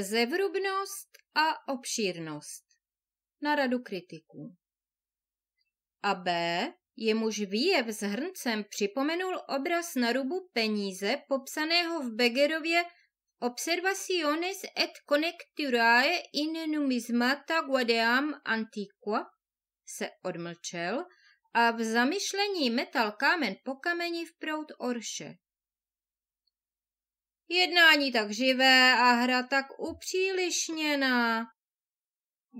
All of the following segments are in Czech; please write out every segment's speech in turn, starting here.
Zevrubnost a obšírnost na radu kritiků. A B, jemuž výjev s hrncem připomenul obraz na rubu peníze popsaného v Begerově Observaciones et connecturae in numismata guadeam antiqua, se odmlčel a v zamyšlení metal kámen po kameni v prout orše. Jednání tak živé a hra tak upřílišněná.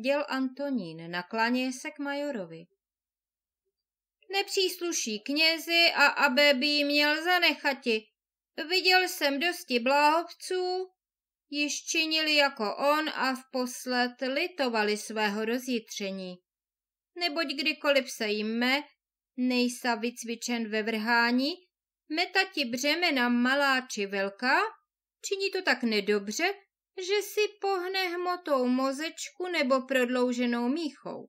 Děl Antonín, nakláně se k majorovi. Nepřísluší knězi a abe by jí měl zanechati. Viděl jsem dosti bláhovců, již činili jako on a vposled litovali svého rozjitření. Neboť kdykoliv se jíme, nejsa vycvičen ve vrhání, Meta ti břemena malá či velká, činí to tak nedobře, že si pohne hmotou mozečku nebo prodlouženou míchou.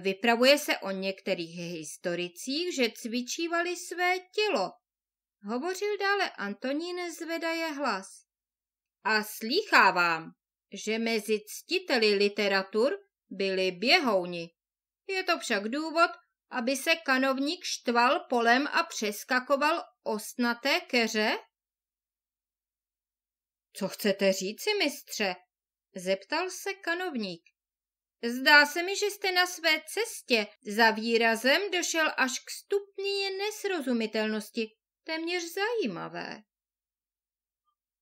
Vypravuje se o některých historicích, že cvičívali své tělo. Hovořil dále Antonín zvedaje hlas. A slýchávám, že mezi ctiteli literatur byli běhouni. Je to však důvod, aby se kanovník štval polem a přeskakoval ostnaté keře? Co chcete říci, mistře? Zeptal se kanovník. Zdá se mi, že jste na své cestě za výrazem došel až k stupni nesrozumitelnosti. Téměř zajímavé.